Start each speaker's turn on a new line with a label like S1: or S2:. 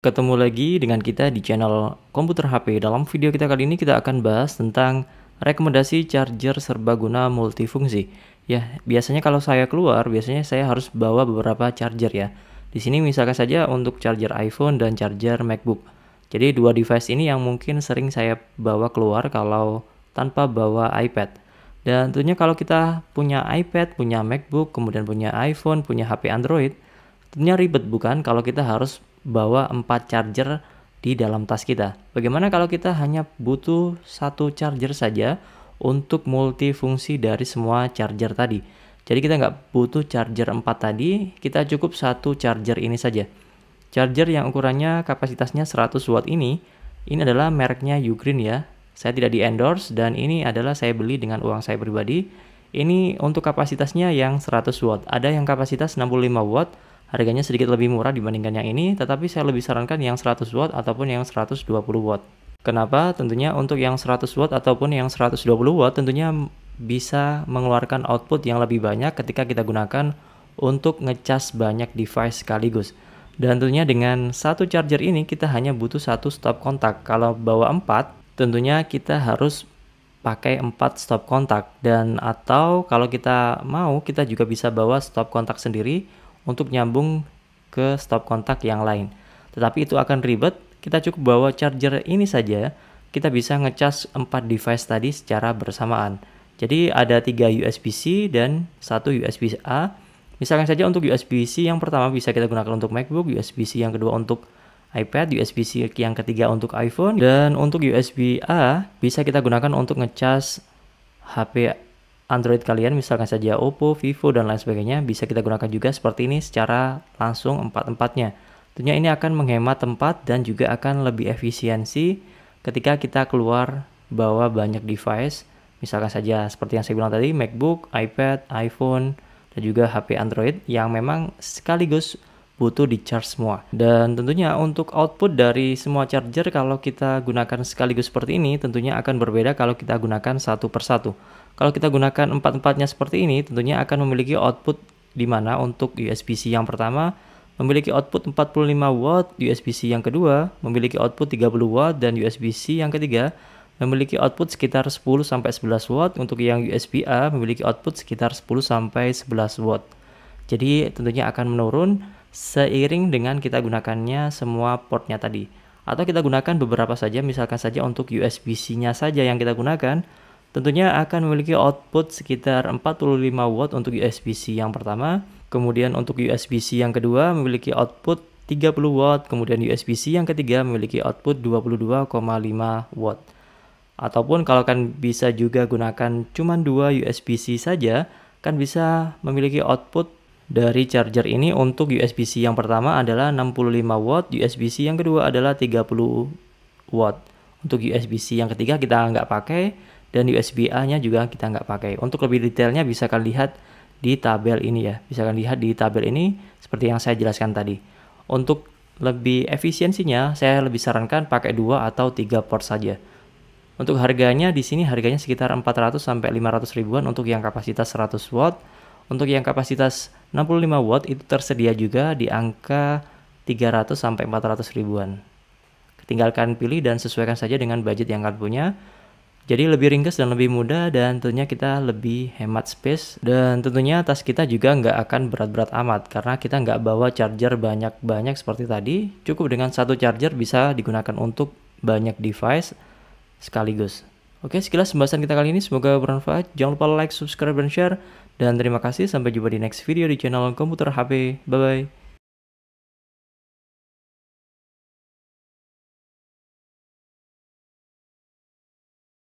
S1: Ketemu lagi dengan kita di channel Komputer HP. Dalam video kita kali ini kita akan bahas tentang rekomendasi charger serbaguna multifungsi. Ya, biasanya kalau saya keluar, biasanya saya harus bawa beberapa charger ya. Di sini misalkan saja untuk charger iPhone dan charger MacBook. Jadi dua device ini yang mungkin sering saya bawa keluar kalau tanpa bawa iPad. Dan tentunya kalau kita punya iPad, punya MacBook, kemudian punya iPhone, punya HP Android, tentunya ribet bukan kalau kita harus bawa 4 charger di dalam tas kita. Bagaimana kalau kita hanya butuh satu charger saja untuk multifungsi dari semua charger tadi. Jadi kita nggak butuh charger 4 tadi, kita cukup satu charger ini saja. Charger yang ukurannya kapasitasnya 100 watt ini, ini adalah mereknya Ugreen ya. Saya tidak di endorse dan ini adalah saya beli dengan uang saya pribadi. Ini untuk kapasitasnya yang 100 watt. Ada yang kapasitas 65 watt, Harganya sedikit lebih murah dibandingkan yang ini, tetapi saya lebih sarankan yang 100 watt ataupun yang 120 watt. Kenapa? Tentunya untuk yang 100 watt ataupun yang 120 watt tentunya bisa mengeluarkan output yang lebih banyak ketika kita gunakan untuk ngecas banyak device sekaligus. Dan tentunya dengan satu charger ini kita hanya butuh satu stop kontak. Kalau bawa 4, tentunya kita harus pakai 4 stop kontak dan atau kalau kita mau kita juga bisa bawa stop kontak sendiri untuk nyambung ke stop kontak yang lain. Tetapi itu akan ribet, kita cukup bawa charger ini saja, kita bisa ngecas 4 device tadi secara bersamaan. Jadi ada 3 USB-C dan 1 USB-A. Misalkan saja untuk USB-C yang pertama bisa kita gunakan untuk MacBook, USB-C yang kedua untuk iPad, USB-C yang ketiga untuk iPhone, dan untuk USB-A bisa kita gunakan untuk ngecas HP Android kalian, misalkan saja Oppo, Vivo, dan lain sebagainya, bisa kita gunakan juga seperti ini secara langsung empat-empatnya. Tentunya ini akan menghemat tempat dan juga akan lebih efisiensi ketika kita keluar bawa banyak device, misalkan saja seperti yang saya bilang tadi, MacBook, iPad, iPhone, dan juga HP Android yang memang sekaligus butuh di charge semua. Dan tentunya untuk output dari semua charger kalau kita gunakan sekaligus seperti ini tentunya akan berbeda kalau kita gunakan satu persatu. Kalau kita gunakan empat-empatnya seperti ini tentunya akan memiliki output di mana untuk USB-C yang pertama memiliki output 45 watt, USB-C yang kedua memiliki output 30 watt dan USB-C yang ketiga memiliki output sekitar 10 sampai 11 watt, untuk yang USB A memiliki output sekitar 10 sampai 11 watt. Jadi tentunya akan menurun seiring dengan kita gunakannya semua portnya tadi. Atau kita gunakan beberapa saja, misalkan saja untuk USB-C-nya saja yang kita gunakan, tentunya akan memiliki output sekitar 45 watt untuk USB-C yang pertama, kemudian untuk USB-C yang kedua memiliki output 30 watt, kemudian USB-C yang ketiga memiliki output 22,5 watt. Ataupun kalau kan bisa juga gunakan cuma dua USB-C saja, kan bisa memiliki output dari charger ini untuk USB-C yang pertama adalah 65 watt, USB-C yang kedua adalah 30 watt. Untuk USB-C yang ketiga kita nggak pakai dan USB-A-nya juga kita nggak pakai. Untuk lebih detailnya bisa kalian lihat di tabel ini ya. Bisa kalian lihat di tabel ini seperti yang saya jelaskan tadi. Untuk lebih efisiensinya saya lebih sarankan pakai dua atau tiga port saja. Untuk harganya di sini harganya sekitar 400 sampai 500 ribuan untuk yang kapasitas 100 watt. Untuk yang kapasitas 65 watt itu tersedia juga di angka 300 sampai 400 ribuan. Tinggalkan pilih dan sesuaikan saja dengan budget yang kalian punya. Jadi lebih ringkas dan lebih mudah dan tentunya kita lebih hemat space dan tentunya tas kita juga nggak akan berat-berat amat karena kita nggak bawa charger banyak-banyak seperti tadi. Cukup dengan satu charger bisa digunakan untuk banyak device sekaligus. Oke, sekilas pembahasan kita kali ini semoga bermanfaat. Jangan lupa like, subscribe, dan share. Dan terima kasih, sampai jumpa di next video di channel Komputer HP. Bye-bye.